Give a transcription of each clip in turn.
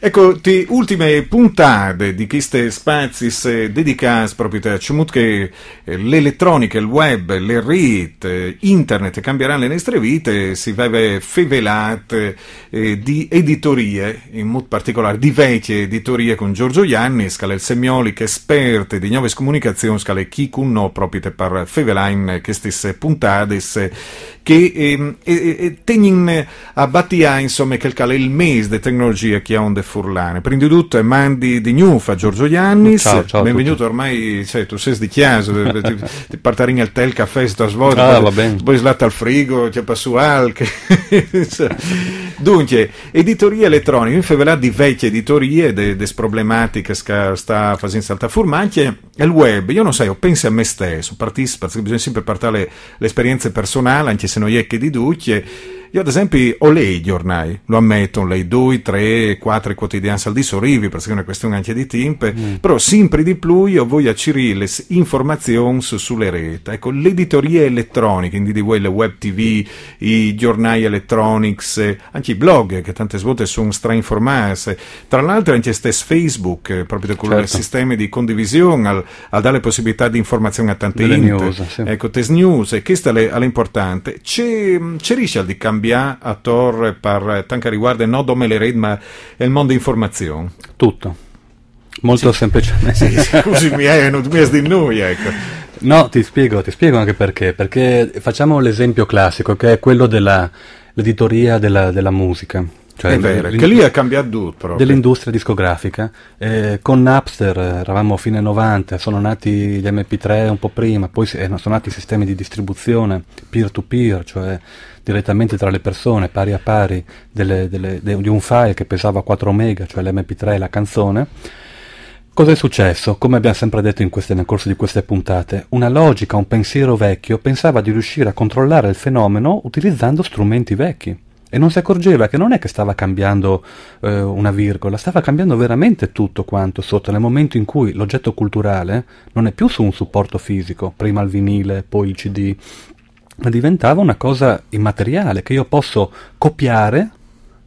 Ecco, le ultime puntate di queste spazi eh, dedicate proprio a Cimut che eh, l'elettronica, il web, le rete, eh, internet cambieranno le nostre vite, si vede fevelate di editorie, in modo particolare di vecchie editorie con Giorgio Ianni, scale il semiolic, esperto di nuove comunicazioni, scale chi cunno proprio per fevelare queste puntate che eh, eh, tengono a battia, insomma, che il mese di tecnologia che ha un defo Furlane. Prendi tutto e mandi di gnufa a Giorgio Iannis. Ciao, ciao Benvenuto ormai, cioè, tu sei di chiaso, ti, ti partarini al tel, caffè, sta svolta, ah, va bene. poi slatta al frigo, c'è passu al. Dunque, editoria elettronica, mi fai di vecchie editorie, de, problematiche che sta facendo salta furmacchie, anche il web, io non sai, io penso a me stesso, perché bisogna sempre partire l'esperienza personale, anche se non è che di ducce, io ad esempio ho lei i giornali, lo ammetto, lei due, tre, quattro quotidiani al di sorrivi, perché è una questione anche di tempo, mm. però sempre di più io voglio acquisire le informazioni sulle reti. Ecco, l'editoria elettronica, quindi di voi le web tv, i giornali elettronics, anche i blog che tante volte sono strainformati, tra l'altro anche stesso Facebook, proprio con certo. il sistema di condivisione, al, al dare possibilità di informazione a tante int, news, sì. ecco, test news, e questa è l'importante. C'è, c'è al di cambiare cambia a Tor per tanto riguarda non dome le red ma il mondo informazione tutto molto sì. semplicemente sì, scusami eh, non mi di noi ecco no ti spiego ti spiego anche perché perché facciamo l'esempio classico che è quello dell'editoria della, della musica cioè è vero, che lì è cambiato tutto proprio. dell'industria discografica eh, con Napster eh, eravamo a fine 90 sono nati gli MP3 un po' prima poi eh, sono nati i sistemi di distribuzione peer to peer cioè direttamente tra le persone, pari a pari, delle, delle, de, di un file che pesava 4 mega, cioè l'MP3 e la canzone. Cosa è successo? Come abbiamo sempre detto queste, nel corso di queste puntate, una logica, un pensiero vecchio pensava di riuscire a controllare il fenomeno utilizzando strumenti vecchi e non si accorgeva che non è che stava cambiando eh, una virgola, stava cambiando veramente tutto quanto sotto, nel momento in cui l'oggetto culturale non è più su un supporto fisico, prima il vinile, poi il CD, ma diventava una cosa immateriale che io posso copiare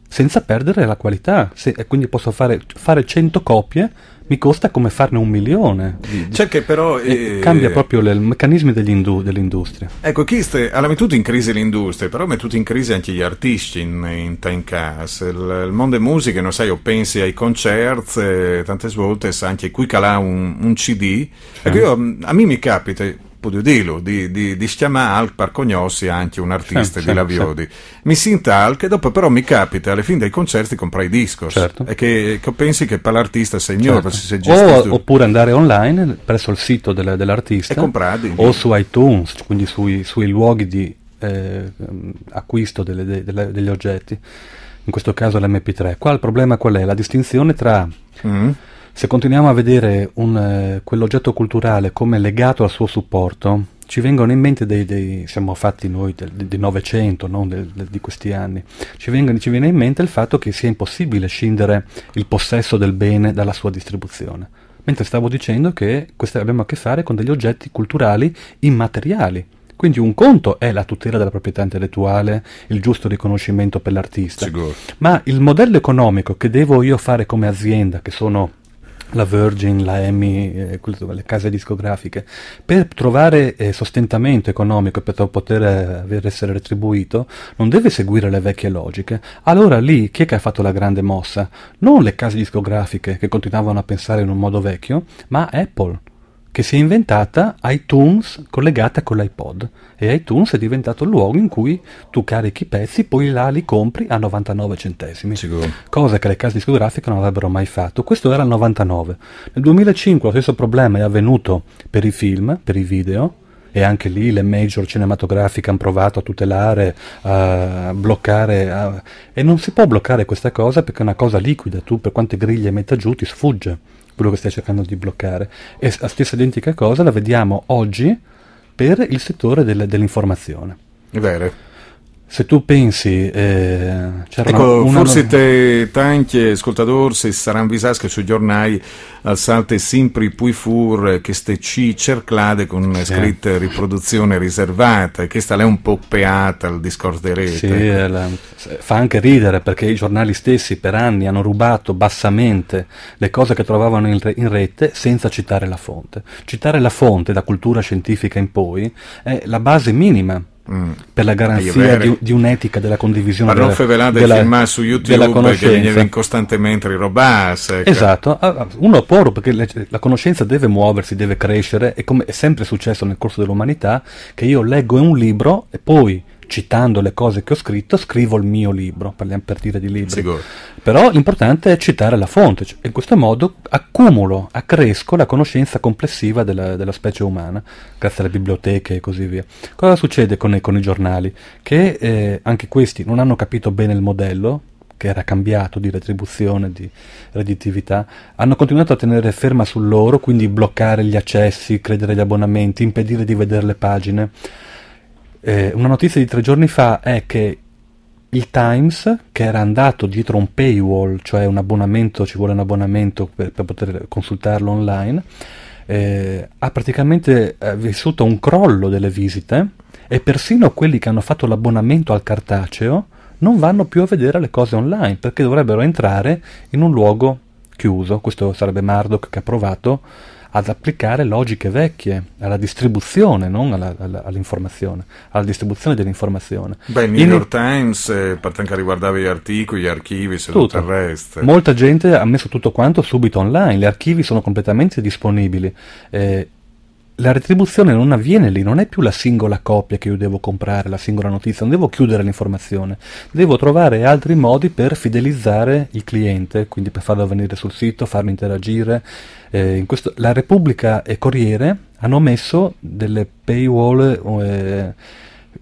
senza perdere la qualità. Se, quindi posso fare, fare 100 copie, mi costa come farne un milione. C'è cioè che però... Eh, cambia proprio le, il meccanismo dell'industria. Ecco, Kist ha mettuto in crisi l'industria, però ha mettuto in crisi anche gli artisti in, in Timecast. Il, il mondo musica, non sai, io pensi ai concerti, eh, tante volte anche qui calà un, un CD. Cioè. Ecco, io, mm, a me mi capita podio dirlo, di, di, di Sciamal per cognossi anche un artista certo, di Laviodi. Certo. Mi sintal che dopo però mi capita, alla fine dei concerti comprai discos certo. e che, che, pensi che per l'artista sei mio, certo. se o, Oppure andare online presso il sito della, dell'artista o su iTunes, quindi sui, sui luoghi di eh, acquisto delle, de, delle, degli oggetti, in questo caso l'MP3. Qua il problema qual è? La distinzione tra... Mm se continuiamo a vedere un, eh, quell'oggetto culturale come legato al suo supporto, ci vengono in mente dei, dei siamo fatti noi del, del, del Novecento, non del, di questi anni, ci, vengono, ci viene in mente il fatto che sia impossibile scindere il possesso del bene dalla sua distribuzione. Mentre stavo dicendo che questa, abbiamo a che fare con degli oggetti culturali immateriali, quindi un conto è la tutela della proprietà intellettuale, il giusto riconoscimento per l'artista, Sicuro. ma il modello economico che devo io fare come azienda, che sono la Virgin, la Emmy, eh, le case discografiche, per trovare eh, sostentamento economico e per poter eh, essere retribuito, non deve seguire le vecchie logiche. Allora lì chi è che ha fatto la grande mossa? Non le case discografiche che continuavano a pensare in un modo vecchio, ma Apple che si è inventata iTunes collegata con l'iPod e iTunes è diventato il luogo in cui tu carichi i pezzi, poi là li compri a 99 centesimi, Sicuro. cosa che le case discografiche non avrebbero mai fatto. Questo era il 99. Nel 2005 lo stesso problema è avvenuto per i film, per i video, e anche lì le major cinematografiche hanno provato a tutelare, a bloccare, a... e non si può bloccare questa cosa perché è una cosa liquida, tu per quante griglie metta giù ti sfugge quello che stai cercando di bloccare. E la stessa identica cosa la vediamo oggi per il settore del, dell'informazione. Vero. Se tu pensi, eh, ecco, una... forse te, tanti ascoltatori si saranno visati che sui giornali alzate sempre più fur queste ci cerclade con sì. scritta riproduzione riservata, e questa è un po' peata al discorso di rete. Sì, la... fa anche ridere perché i giornali stessi per anni hanno rubato bassamente le cose che trovavano in, in rete senza citare la fonte. Citare la fonte da cultura scientifica in poi è la base minima per la garanzia di, di, un'etica della condivisione per non fevelare dei film su YouTube che viene costantemente rirobasse esatto, ah, ah, uno può perché la, la, conoscenza deve muoversi, deve crescere e come è sempre successo nel corso dell'umanità che io leggo un libro e poi citando le cose che ho scritto, scrivo il mio libro, parliamo per dire di libri. Sicuro. Però l'importante è citare la fonte, cioè, in questo modo accumulo, accresco la conoscenza complessiva della, della, specie umana, grazie alle biblioteche e così via. Cosa succede con, con i giornali? Che eh, anche questi non hanno capito bene il modello, che era cambiato di retribuzione, di redditività, hanno continuato a tenere ferma su loro, quindi bloccare gli accessi, credere agli abbonamenti, impedire di vedere le pagine. Eh, una notizia di tre giorni fa è che il Times, che era andato dietro un paywall, cioè un abbonamento, ci vuole un abbonamento per, per poter consultarlo online, eh, ha praticamente eh, vissuto un crollo delle visite e persino quelli che hanno fatto l'abbonamento al cartaceo non vanno più a vedere le cose online perché dovrebbero entrare in un luogo chiuso. Questo sarebbe Murdoch che ha provato ad applicare logiche vecchie alla distribuzione, non alla, alla, all'informazione, alla distribuzione dell'informazione. Beh, il New In... York Times, eh, per quanto riguardava gli articoli, gli archivi, se tutto il resto. Molta gente ha messo tutto quanto subito online, gli archivi sono completamente disponibili. Eh, la retribuzione non avviene lì, non è più la singola copia che io devo comprare, la singola notizia, non devo chiudere l'informazione, devo trovare altri modi per fidelizzare il cliente, quindi per farlo venire sul sito, farlo interagire. Eh, in questo, la Repubblica e Corriere hanno messo delle paywall, eh,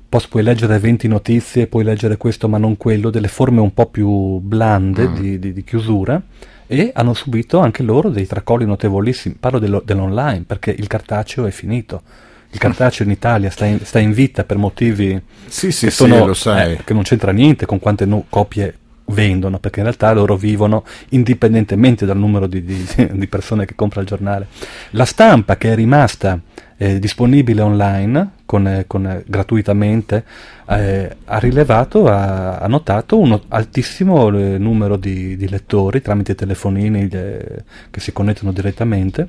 posso, puoi leggere 20 notizie, puoi leggere questo ma non quello, delle forme un po' più blande mm. di, di, di chiusura e hanno subito anche loro dei tracolli notevolissimi. Parlo dello, dell'online perché il cartaceo è finito. Il cartaceo in Italia sta in, sta in vita per motivi sì, sì, che, sono, sì, eh, che, non c'entra niente con quante nu- copie vendono, perché in realtà loro vivono indipendentemente dal numero di, di, di persone che compra il giornale. La stampa che è rimasta eh, disponibile online con, eh, con, eh, gratuitamente eh, ha rilevato, ha, ha, notato un altissimo eh, numero di, di lettori tramite telefonini eh, che si connettono direttamente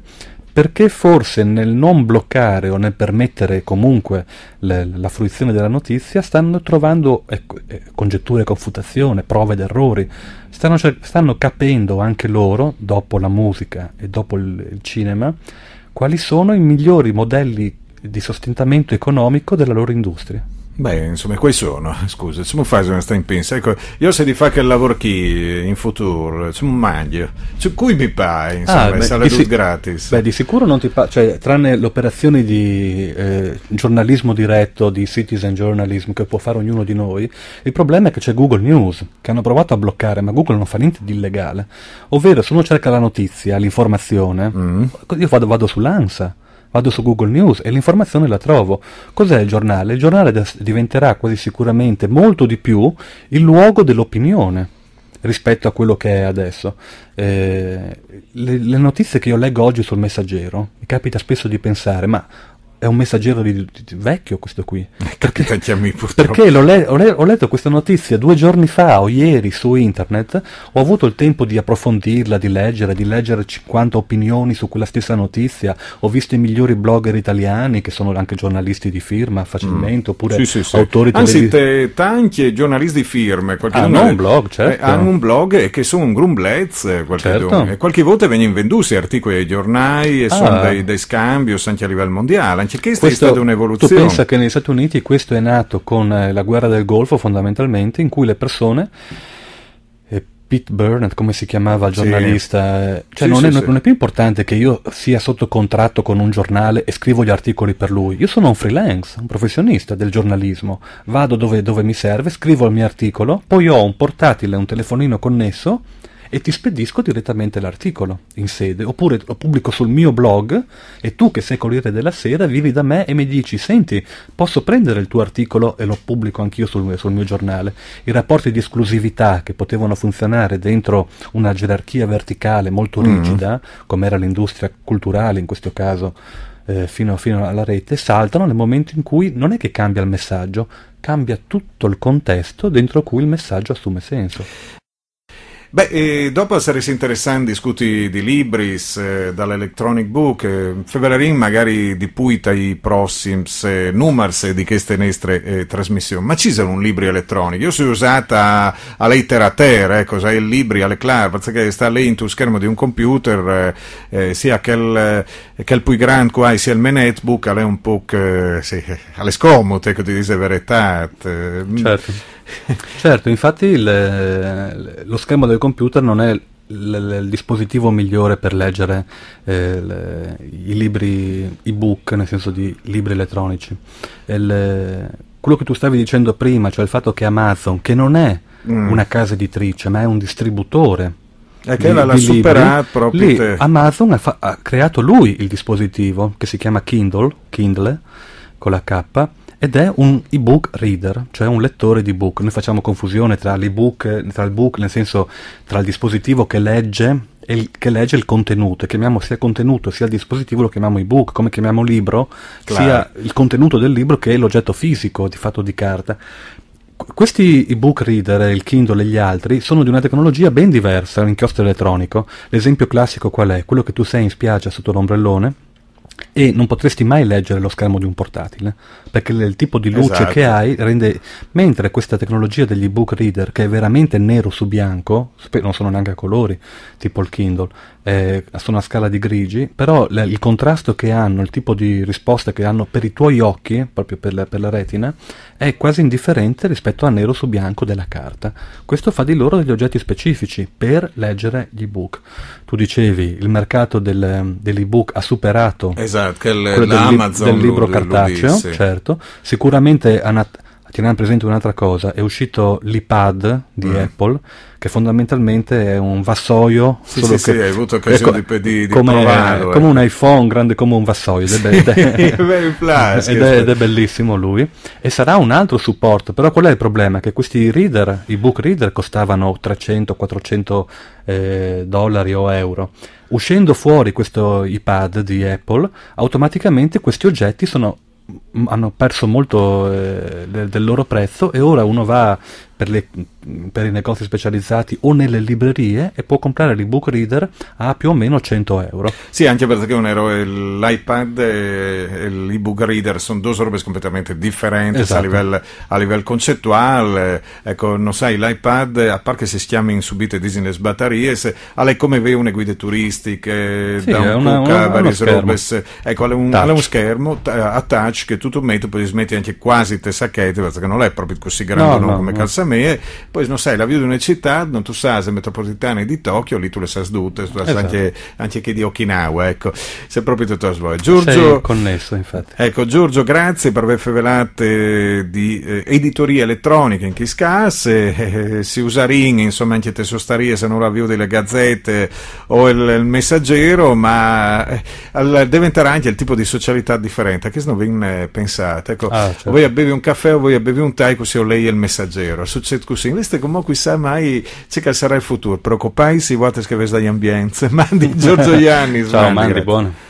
perché forse nel non bloccare o nel permettere comunque le, la fruizione della notizia stanno trovando ecco, eh, congetture, confutazioni, prove ed errori, stanno, stanno, capendo anche loro, dopo la musica e dopo il, il cinema, quali sono i migliori modelli di sostentamento economico della loro industria. Beh, insomma, quei sono, scusa, insomma, fai una sta in pensa. Ecco, io se di fa che lavoro chi in futuro, insomma, maglio, su cui mi pare, insomma, ah, beh, si- gratis. Beh, di sicuro non ti pare, cioè, tranne l'operazione di eh, giornalismo diretto, di citizen journalism che può fare ognuno di noi, il problema è che c'è Google News, che hanno provato a bloccare, ma Google non fa niente di illegale. Ovvero, se uno cerca la notizia, l'informazione, mm. io vado, vado sull'ANSA Vado su Google News e l'informazione la trovo. Cos'è il giornale? Il giornale diventerà quasi sicuramente molto di più il luogo dell'opinione rispetto a quello che è adesso. Eh, le, le, notizie che io leggo oggi sul messaggero, mi capita spesso di pensare, ma è un messaggero di, di, vecchio questo qui. Eh, perché, chiami, perché le, ho, le, ho, letto questa notizia due giorni fa o ieri su internet, ho avuto il tempo di approfondirla, di leggere, di leggere 50 opinioni su quella stessa notizia, ho visto i migliori blogger italiani che sono anche giornalisti di firma facilmente, mm. oppure sì, sì, sì. autori Anzi, televis- tanti giornalisti di firme, hanno un blog, eh, certo. Eh, hanno un blog e che sono un grumblez, eh, qualche, certo. qualche volta vengono venduti articoli ai giornali e ah. sono dei, dei scambi anche a livello mondiale anarchista cioè, questo, è stata un'evoluzione. Tu pensa che negli Stati Uniti questo è nato con eh, la guerra del Golfo fondamentalmente, in cui le persone... Eh, Pete Burnett, come si chiamava il giornalista, sì. Eh, cioè sì, non, è, sì, non, è, più importante che io sia sotto contratto con un giornale e scrivo gli articoli per lui, io sono un freelance, un professionista del giornalismo, vado dove, dove mi serve, scrivo il mio articolo, poi ho un portatile, un telefonino connesso e ti spedisco direttamente l'articolo in sede, oppure lo pubblico sul mio blog e tu che sei Corriere della Sera vieni da me e mi dici senti posso prendere il tuo articolo e lo pubblico anch'io sul, sul mio giornale. I rapporti di esclusività che potevano funzionare dentro una gerarchia verticale molto mm. rigida, mm. come era l'industria culturale in questo caso, eh, fino, fino, alla rete, saltano nel momento in cui non è che cambia il messaggio, cambia tutto il contesto dentro cui il messaggio assume senso. Beh, eh, dopo saresti interessante discuti di Libris, eh, dall'Electronic Book, eh, Feverarin magari di Puita i prossimi eh, numers di queste nostre eh, trasmissioni, ma ci sono un libro elettronico, io sono usata a lettera terra, ecco, eh, sai, il libri alle clave, che sta lì in tu schermo di un computer, eh, eh, sia che il, che il più grande qua, sia il mio netbook, è un po' che, sì, alle scomode, ecco, di verità. Mm. Certo. certo, infatti il, eh, lo schermo del computer non è il, il dispositivo migliore per leggere eh, le, i libri ebook, nel senso di libri elettronici. Il, quello che tu stavi dicendo prima, cioè il fatto che Amazon, che non è mm. una casa editrice, ma è un distributore. È eh, che la, supera proprio. Lì, te. Amazon ha, fa- ha, creato lui il dispositivo che si chiama Kindle, Kindle con la K ed è un ebook reader, cioè un lettore di book. Noi facciamo confusione tra l'ebook, tra il book, nel senso tra il dispositivo che legge e il, che legge il contenuto, e chiamiamo sia contenuto sia il dispositivo lo chiamiamo ebook, come chiamiamo libro, claro. sia il contenuto del libro che l'oggetto fisico, di fatto di carta. Questi ebook reader, il Kindle e gli altri, sono di una tecnologia ben diversa, l'inchiostro elettronico. L'esempio classico qual è? Quello che tu sei in spiaggia sotto l'ombrellone, e non potresti mai leggere lo schermo di un portatile perché il tipo di luce esatto. che hai rende mentre questa tecnologia degli ebook reader che è veramente nero su bianco non sono neanche a colori tipo il Kindle eh, sono a scala di grigi però le, il contrasto che hanno il tipo di risposta che hanno per i tuoi occhi proprio per la, per la, retina è quasi indifferente rispetto al nero su bianco della carta questo fa di loro degli oggetti specifici per leggere gli ebook tu dicevi il mercato del, dell'ebook ha superato esatto esatto, quello dell'Amazon. Del, li- del libro cartaceo, certo. Sicuramente Anat- teniamo presente un'altra cosa, è uscito l'iPad di mm. Apple, che fondamentalmente è un vassoio. Sì, sì, sì, hai avuto occasione ecco, di, di, come, provarlo, eh. come un eh. iPhone grande come un vassoio, ed, è, ed, è, ed è bellissimo lui. E sarà un altro supporto, però qual è il problema? Che questi reader, i book reader, costavano 300-400 eh, dollari o euro. Uscendo fuori questo iPad di Apple, automaticamente questi oggetti sono hanno perso molto eh, del, del, loro prezzo e ora uno va per, le, per, i negozi specializzati o nelle librerie e può comprare l'ebook reader a più o meno 100 euro. Sì, anche perché un l'iPad e, l'ebook reader sono due robe completamente differenti esatto. a, livello, a livello concettuale. Ecco, non sai, l'iPad, a parte che si chiami in subite Disney Batterie, ha come vedi una guida turistica, sì, da un una, cucca, una, varie robe, ecco, ha un, un schermo a touch che tutto un metodo, poi smetti anche quasi te sacchetti, perché non è proprio così grande no, no, come no. Calzamee, poi non sai, la vita di una città, non tu sai, se metropolitane di Tokyo, lì tu le sai tutte, tu esatto. anche, anche che di Okinawa, ecco, se proprio tutto a svolgere. Giorgio, connesso, infatti. Ecco, Giorgio, grazie per aver rivelato eh, di eh, editoria elettronica in Kiskas, eh, eh, eh, si usa Ring, insomma, anche te sostarie se non la view delle gazzette o il, il messaggero, ma eh, diventerà anche il tipo di socialità differente, che non viene pensate. Ecco, ah, certo. Voi bevi un caffè o voi bevi un thai, così o lei è il messaggero. Succede così. Invece, come chissà mai, c'è che sarà il futuro. Preoccupai, si vuote che vedi gli ambienti. Mandi Giorgio Ianni. Ciao, mandi buono.